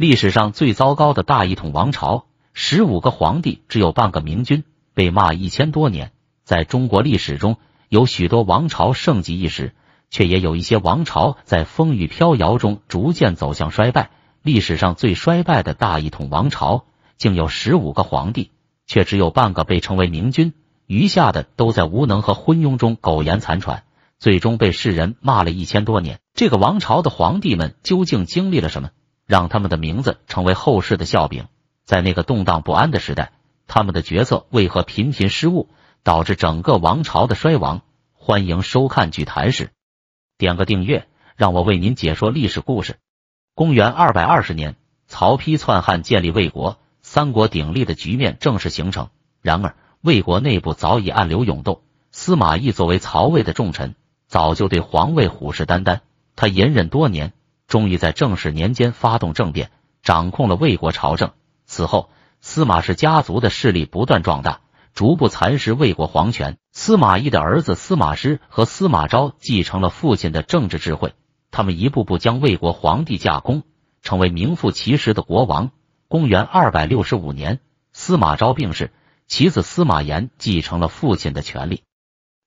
历史上最糟糕的大一统王朝，十五个皇帝只有半个明君，被骂一千多年。在中国历史中，有许多王朝盛极一时，却也有一些王朝在风雨飘摇中逐渐走向衰败。历史上最衰败的大一统王朝，竟有十五个皇帝，却只有半个被称为明君，余下的都在无能和昏庸中苟延残喘，最终被世人骂了一千多年。这个王朝的皇帝们究竟经历了什么？让他们的名字成为后世的笑柄。在那个动荡不安的时代，他们的决策为何频频失误，导致整个王朝的衰亡？欢迎收看《剧谈史》，点个订阅，让我为您解说历史故事。公元二百二十年，曹丕篡汉，建立魏国，三国鼎立的局面正式形成。然而，魏国内部早已暗流涌动。司马懿作为曹魏的重臣，早就对皇位虎视眈眈。他隐忍多年。终于在正式年间发动政变，掌控了魏国朝政。此后，司马氏家族的势力不断壮大，逐步蚕食魏国皇权。司马懿的儿子司马师和司马昭继承了父亲的政治智慧，他们一步步将魏国皇帝架空，成为名副其实的国王。公元二百六十五年，司马昭病逝，其子司马炎继承了父亲的权力。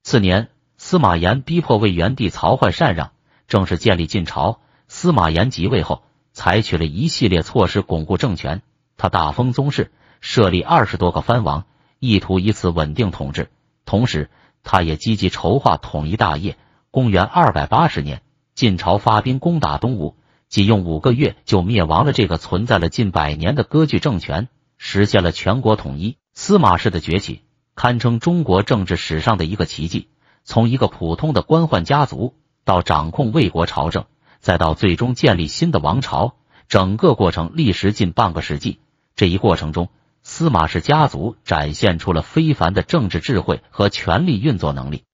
次年，司马炎逼迫魏元帝曹奂禅让，正式建立晋朝。司马炎即位后，采取了一系列措施巩固政权。他大封宗室，设立二十多个藩王，意图以此稳定统治。同时，他也积极筹划统一大业。公元二百八十年，晋朝发兵攻打东吴，仅用五个月就灭亡了这个存在了近百年的割据政权，实现了全国统一。司马氏的崛起，堪称中国政治史上的一个奇迹。从一个普通的官宦家族，到掌控魏国朝政。再到最终建立新的王朝，整个过程历时近半个世纪。这一过程中，司马氏家族展现出了非凡的政治智慧和权力运作能力。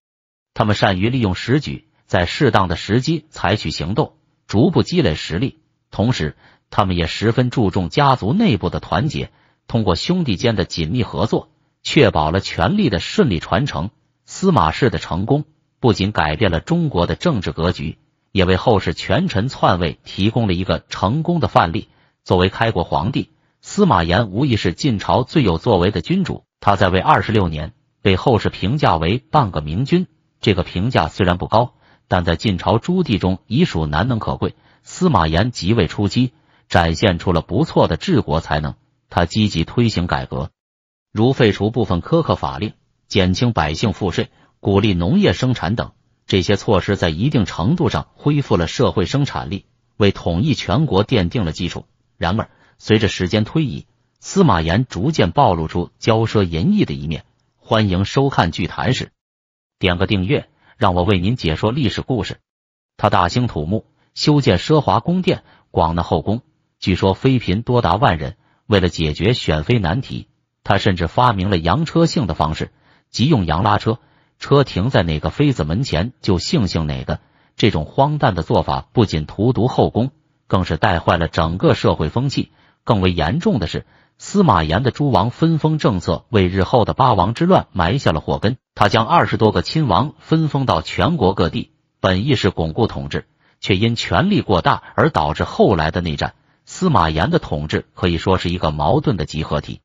他们善于利用时局，在适当的时机采取行动，逐步积累实力。同时，他们也十分注重家族内部的团结，通过兄弟间的紧密合作，确保了权力的顺利传承。司马氏的成功不仅改变了中国的政治格局。也为后世权臣篡位提供了一个成功的范例。作为开国皇帝，司马炎无疑是晋朝最有作为的君主。他在位二十六年，被后世评价为半个明君。这个评价虽然不高，但在晋朝诸帝中已属难能可贵。司马炎即位初期，展现出了不错的治国才能。他积极推行改革，如废除部分苛刻法令，减轻百姓赋税，鼓励农业生产等。这些措施在一定程度上恢复了社会生产力，为统一全国奠定了基础。然而，随着时间推移，司马炎逐渐暴露出骄奢淫逸的一面。欢迎收看《剧谈史》，点个订阅，让我为您解说历史故事。他大兴土木，修建奢华宫殿，广纳后宫，据说妃嫔多达万人。为了解决选妃难题，他甚至发明了羊车性的方式，即用羊拉车。车停在哪个妃子门前就性性哪个，这种荒诞的做法不仅荼毒后宫，更是带坏了整个社会风气。更为严重的是，司马炎的诸王分封政策为日后的八王之乱埋下了祸根。他将二十多个亲王分封到全国各地，本意是巩固统治，却因权力过大而导致后来的内战。司马炎的统治可以说是一个矛盾的集合体。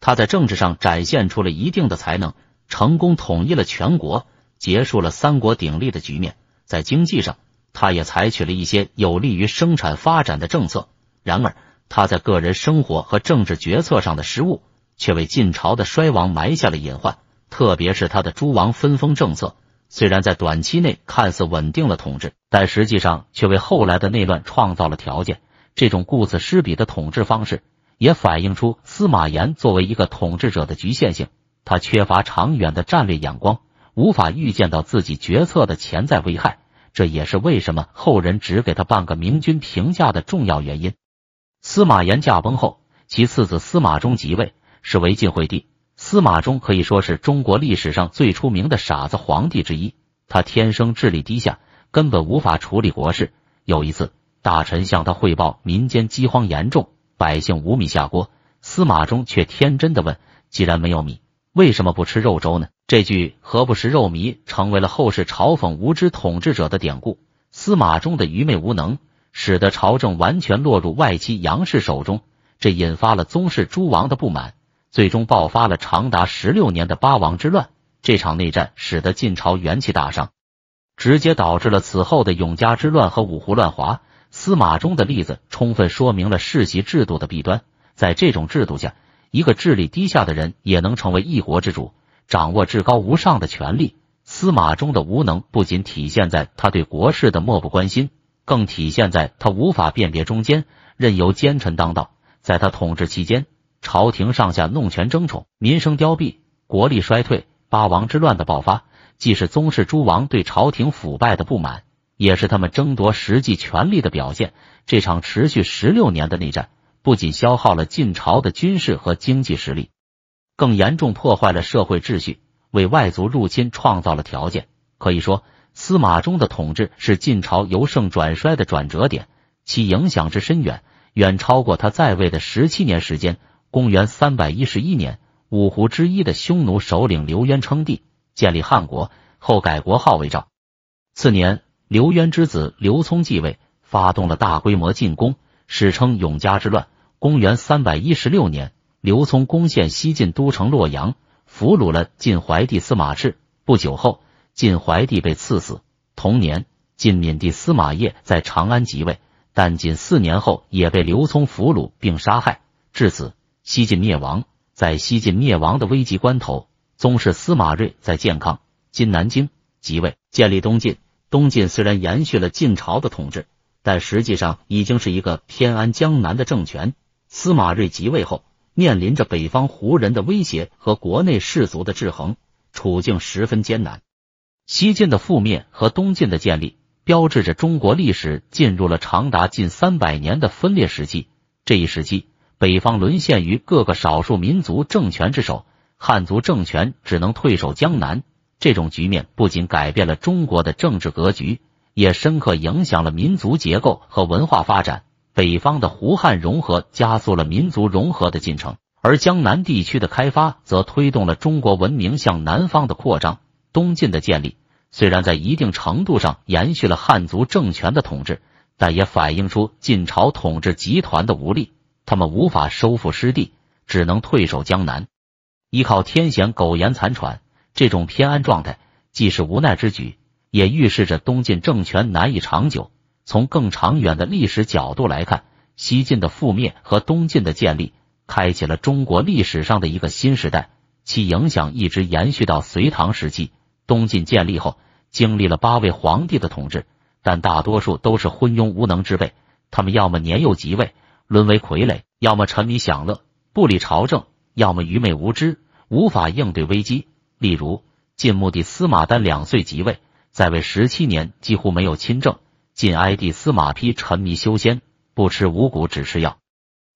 他在政治上展现出了一定的才能。成功统一了全国，结束了三国鼎立的局面。在经济上，他也采取了一些有利于生产发展的政策。然而，他在个人生活和政治决策上的失误，却为晋朝的衰亡埋下了隐患。特别是他的诸王分封政策，虽然在短期内看似稳定了统治，但实际上却为后来的内乱创造了条件。这种顾此失彼的统治方式，也反映出司马炎作为一个统治者的局限性。他缺乏长远的战略眼光，无法预见到自己决策的潜在危害，这也是为什么后人只给他半个明君评价的重要原因。司马炎驾崩后，其次子司马衷即位，是为晋惠帝。司马衷可以说是中国历史上最出名的傻子皇帝之一。他天生智力低下，根本无法处理国事。有一次，大臣向他汇报民间饥荒严重，百姓无米下锅，司马衷却天真的问：“既然没有米，”为什么不吃肉粥呢？这句“何不食肉糜”成为了后世嘲讽无知统治者的典故。司马衷的愚昧无能，使得朝政完全落入外戚杨氏手中，这引发了宗室诸王的不满，最终爆发了长达十六年的八王之乱。这场内战使得晋朝元气大伤，直接导致了此后的永嘉之乱和五胡乱华。司马衷的例子充分说明了世袭制度的弊端，在这种制度下。一个智力低下的人也能成为一国之主，掌握至高无上的权力。司马衷的无能不仅体现在他对国事的漠不关心，更体现在他无法辨别忠奸，任由奸臣当道。在他统治期间，朝廷上下弄权争宠，民生凋敝，国力衰退。八王之乱的爆发，既是宗室诸王对朝廷腐败的不满，也是他们争夺实际权力的表现。这场持续十六年的内战。不仅消耗了晋朝的军事和经济实力，更严重破坏了社会秩序，为外族入侵创造了条件。可以说，司马衷的统治是晋朝由盛转衰的转折点，其影响之深远，远超过他在位的十七年时间。公元三百一十一年，五胡之一的匈奴首领刘渊称帝，建立汉国，后改国号为赵。次年，刘渊之子刘聪继位，发动了大规模进攻，史称永嘉之乱。公元三百一十六年，刘聪攻陷西晋都城洛阳，俘虏了晋怀帝司马炽。不久后，晋怀帝被赐死。同年，晋闵帝司马邺在长安即位，但仅四年后也被刘聪俘虏并杀害。至此，西晋灭亡。在西晋灭亡的危急关头，宗室司马睿在建康（今南京）即位，建立东晋。东晋虽然延续了晋朝的统治，但实际上已经是一个偏安江南的政权。司马睿即位后，面临着北方胡人的威胁和国内士族的制衡，处境十分艰难。西晋的覆灭和东晋的建立，标志着中国历史进入了长达近三百年的分裂时期。这一时期，北方沦陷于各个少数民族政权之手，汉族政权只能退守江南。这种局面不仅改变了中国的政治格局，也深刻影响了民族结构和文化发展。北方的胡汉融合加速了民族融合的进程，而江南地区的开发则推动了中国文明向南方的扩张。东晋的建立虽然在一定程度上延续了汉族政权的统治，但也反映出晋朝统治集团的无力。他们无法收复失地，只能退守江南，依靠天险苟延残喘。这种偏安状态既是无奈之举，也预示着东晋政权难以长久。从更长远的历史角度来看，西晋的覆灭和东晋的建立，开启了中国历史上的一个新时代，其影响一直延续到隋唐时期。东晋建立后，经历了八位皇帝的统治，但大多数都是昏庸无能之辈。他们要么年幼即位，沦为傀儡；要么沉迷享乐，不理朝政；要么愚昧无知，无法应对危机。例如，晋穆帝司马丹两岁即位，在位十七年，几乎没有亲政。晋哀帝司马丕沉迷修仙，不吃五谷，只吃药，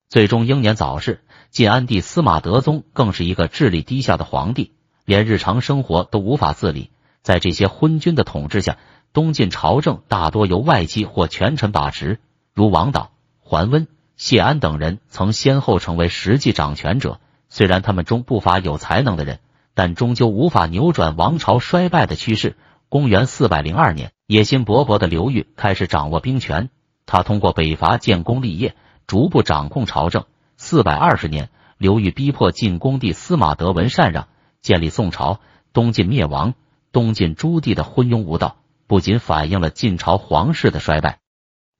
最终英年早逝。晋安帝司马德宗更是一个智力低下的皇帝，连日常生活都无法自理。在这些昏君的统治下，东晋朝政大多由外戚或权臣把持，如王导、桓温、谢安等人曾先后成为实际掌权者。虽然他们中不乏有才能的人，但终究无法扭转王朝衰败的趋势。公元四百零二年，野心勃勃的刘裕开始掌握兵权。他通过北伐建功立业，逐步掌控朝政。四百二十年，刘裕逼迫晋恭帝司马德文禅让，建立宋朝，东晋灭亡。东晋朱棣的昏庸无道，不仅反映了晋朝皇室的衰败，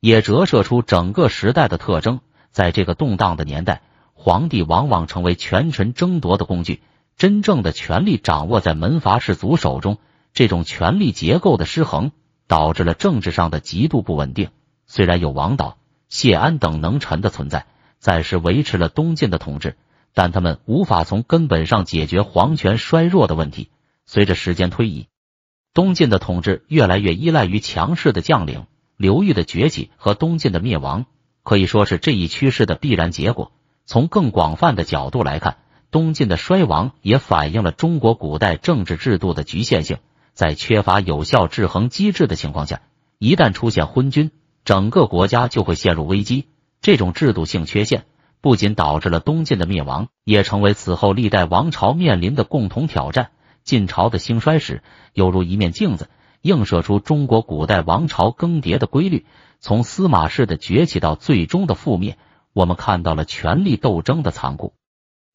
也折射出整个时代的特征。在这个动荡的年代，皇帝往往成为权臣争夺的工具，真正的权力掌握在门阀士族手中。这种权力结构的失衡导致了政治上的极度不稳定。虽然有王导、谢安等能臣的存在，暂时维持了东晋的统治，但他们无法从根本上解决皇权衰弱的问题。随着时间推移，东晋的统治越来越依赖于强势的将领。刘裕的崛起和东晋的灭亡可以说是这一趋势的必然结果。从更广泛的角度来看，东晋的衰亡也反映了中国古代政治制度的局限性。在缺乏有效制衡机制的情况下，一旦出现昏君，整个国家就会陷入危机。这种制度性缺陷不仅导致了东晋的灭亡，也成为此后历代王朝面临的共同挑战。晋朝的兴衰史犹如一面镜子，映射出中国古代王朝更迭的规律。从司马氏的崛起到最终的覆灭，我们看到了权力斗争的残酷，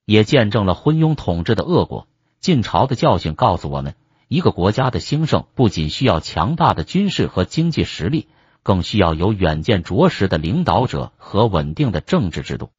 也见证了昏庸统治的恶果。晋朝的教训告诉我们。一个国家的兴盛不仅需要强大的军事和经济实力，更需要有远见卓识的领导者和稳定的政治制度。